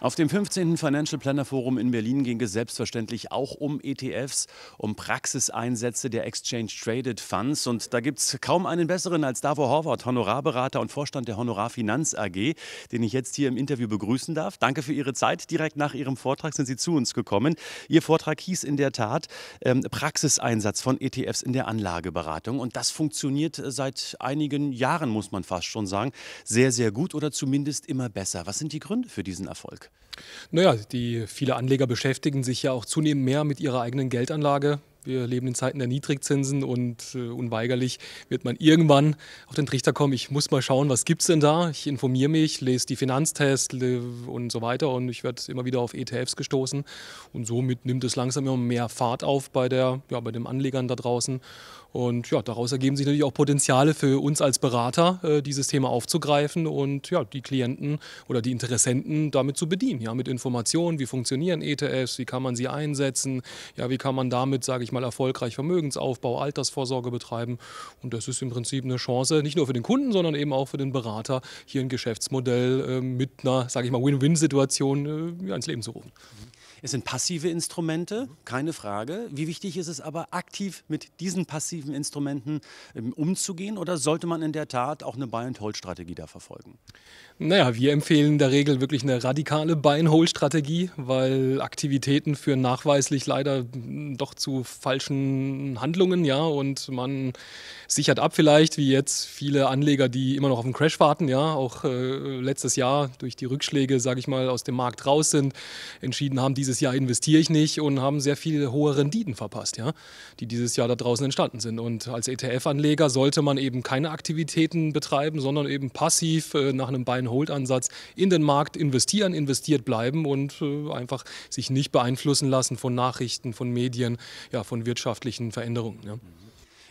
Auf dem 15. Financial Planner Forum in Berlin ging es selbstverständlich auch um ETFs, um Praxiseinsätze der Exchange Traded Funds. Und da gibt es kaum einen besseren als Davor Horvath, Honorarberater und Vorstand der Honorarfinanz AG, den ich jetzt hier im Interview begrüßen darf. Danke für Ihre Zeit. Direkt nach Ihrem Vortrag sind Sie zu uns gekommen. Ihr Vortrag hieß in der Tat ähm, Praxiseinsatz von ETFs in der Anlageberatung. Und das funktioniert äh, seit einigen Jahren, muss man fast schon sagen, sehr, sehr gut oder zumindest immer besser. Was sind die Gründe für diesen Erfolg? Naja, die viele Anleger beschäftigen sich ja auch zunehmend mehr mit ihrer eigenen Geldanlage, wir leben in Zeiten der Niedrigzinsen und äh, unweigerlich wird man irgendwann auf den Trichter kommen, ich muss mal schauen, was gibt es denn da? Ich informiere mich, lese die Finanztests und so weiter und ich werde immer wieder auf ETFs gestoßen und somit nimmt es langsam immer mehr Fahrt auf bei, der, ja, bei den Anlegern da draußen und ja, daraus ergeben sich natürlich auch Potenziale für uns als Berater, äh, dieses Thema aufzugreifen und ja, die Klienten oder die Interessenten damit zu bedienen, ja, mit Informationen, wie funktionieren ETFs, wie kann man sie einsetzen, ja, wie kann man damit, sage ich wirklich mal erfolgreich Vermögensaufbau, Altersvorsorge betreiben. Und das ist im Prinzip eine Chance, nicht nur für den Kunden, sondern eben auch für den Berater, hier ein Geschäftsmodell äh, mit einer, sage ich mal, Win-Win-Situation ins äh, Leben zu rufen. Mhm. Es sind passive Instrumente, keine Frage. Wie wichtig ist es aber, aktiv mit diesen passiven Instrumenten ähm, umzugehen oder sollte man in der Tat auch eine Buy-and-Hold-Strategie da verfolgen? Naja, wir empfehlen in der Regel wirklich eine radikale Buy-and-Hold-Strategie, weil Aktivitäten führen nachweislich leider hm, doch zu falschen Handlungen, ja, und man sichert ab vielleicht, wie jetzt viele Anleger, die immer noch auf den Crash warten, ja, auch äh, letztes Jahr durch die Rückschläge, sage ich mal, aus dem Markt raus sind, entschieden haben, diese dieses Jahr investiere ich nicht und haben sehr viele hohe Renditen verpasst, ja, die dieses Jahr da draußen entstanden sind. Und als ETF-Anleger sollte man eben keine Aktivitäten betreiben, sondern eben passiv äh, nach einem Buy-and-Hold-Ansatz in den Markt investieren, investiert bleiben und äh, einfach sich nicht beeinflussen lassen von Nachrichten, von Medien, ja, von wirtschaftlichen Veränderungen. Ja. Mhm.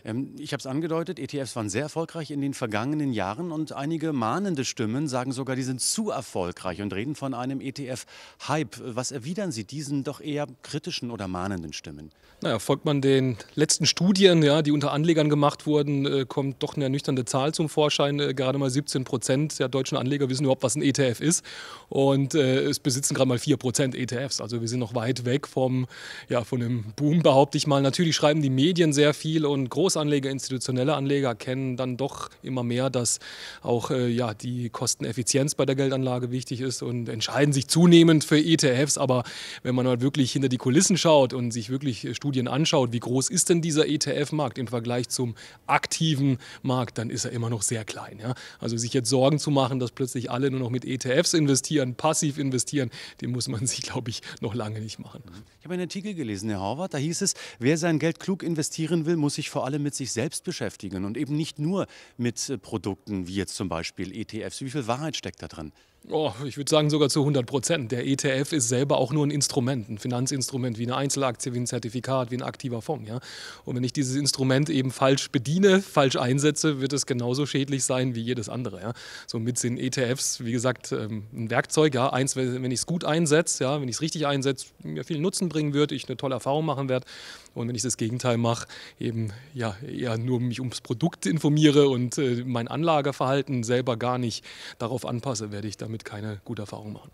Ähm, ich habe es angedeutet, ETFs waren sehr erfolgreich in den vergangenen Jahren und einige mahnende Stimmen sagen sogar, die sind zu erfolgreich und reden von einem ETF-Hype. Was erwidern Sie diesen doch eher kritischen oder mahnenden Stimmen? Naja, folgt man den letzten Studien, ja, die unter Anlegern gemacht wurden, äh, kommt doch eine ernüchternde Zahl zum Vorschein. Äh, gerade mal 17 Prozent der deutschen Anleger wissen überhaupt, was ein ETF ist. Und äh, es besitzen gerade mal 4 Prozent ETFs. Also wir sind noch weit weg vom, ja, von dem Boom, behaupte ich mal. Natürlich schreiben die Medien sehr viel und groß Großanleger, institutionelle Anleger kennen dann doch immer mehr, dass auch äh, ja, die Kosteneffizienz bei der Geldanlage wichtig ist und entscheiden sich zunehmend für ETFs. Aber wenn man halt wirklich hinter die Kulissen schaut und sich wirklich äh, Studien anschaut, wie groß ist denn dieser ETF-Markt im Vergleich zum aktiven Markt, dann ist er immer noch sehr klein. Ja? Also sich jetzt Sorgen zu machen, dass plötzlich alle nur noch mit ETFs investieren, passiv investieren, dem muss man sich, glaube ich, noch lange nicht machen. Ich habe einen Artikel gelesen, Herr Horvath, da hieß es, wer sein Geld klug investieren will, muss sich vor allem alle mit sich selbst beschäftigen und eben nicht nur mit äh, Produkten wie jetzt zum Beispiel ETFs. Wie viel Wahrheit steckt da drin? Oh, ich würde sagen sogar zu 100 Prozent. Der ETF ist selber auch nur ein Instrument, ein Finanzinstrument wie eine Einzelaktie, wie ein Zertifikat, wie ein aktiver Fonds. Ja? Und wenn ich dieses Instrument eben falsch bediene, falsch einsetze, wird es genauso schädlich sein wie jedes andere. Ja? Somit sind ETFs, wie gesagt, ähm, ein Werkzeug. Ja? Eins, wenn ich es gut einsetze, ja? wenn ich es richtig einsetze, mir viel Nutzen bringen wird, ich eine tolle Erfahrung machen werde. Und wenn ich das Gegenteil mache, eben ja, eher nur mich ums Produkt informiere und äh, mein Anlageverhalten selber gar nicht darauf anpasse, werde ich dann damit keine gute Erfahrung machen.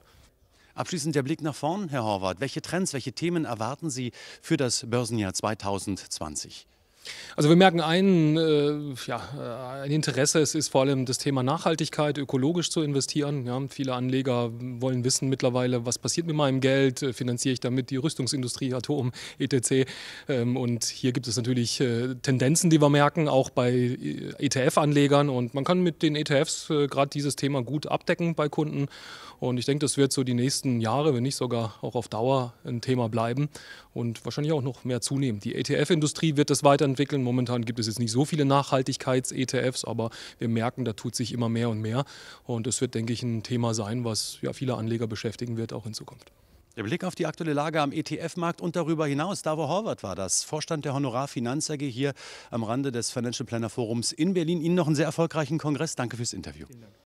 Abschließend der Blick nach vorn, Herr Horvath. Welche Trends, welche Themen erwarten Sie für das Börsenjahr 2020? Also wir merken ein, äh, ja, äh, ein Interesse, es ist vor allem das Thema Nachhaltigkeit, ökologisch zu investieren. Ja, viele Anleger wollen wissen mittlerweile, was passiert mit meinem Geld, äh, finanziere ich damit die Rüstungsindustrie, Atom, etc. Ähm, und hier gibt es natürlich äh, Tendenzen, die wir merken, auch bei äh, ETF-Anlegern. Und man kann mit den ETFs äh, gerade dieses Thema gut abdecken bei Kunden. Und ich denke, das wird so die nächsten Jahre, wenn nicht sogar auch auf Dauer, ein Thema bleiben und wahrscheinlich auch noch mehr zunehmen. Die ETF-Industrie wird das weiterhin entwickeln. Momentan gibt es jetzt nicht so viele Nachhaltigkeits-ETFs, aber wir merken, da tut sich immer mehr und mehr. Und es wird, denke ich, ein Thema sein, was ja, viele Anleger beschäftigen wird, auch in Zukunft. Der Blick auf die aktuelle Lage am ETF-Markt und darüber hinaus. Davo Horvath war das, Vorstand der Honorar Finanz AG hier am Rande des Financial Planner Forums in Berlin. Ihnen noch einen sehr erfolgreichen Kongress. Danke fürs Interview.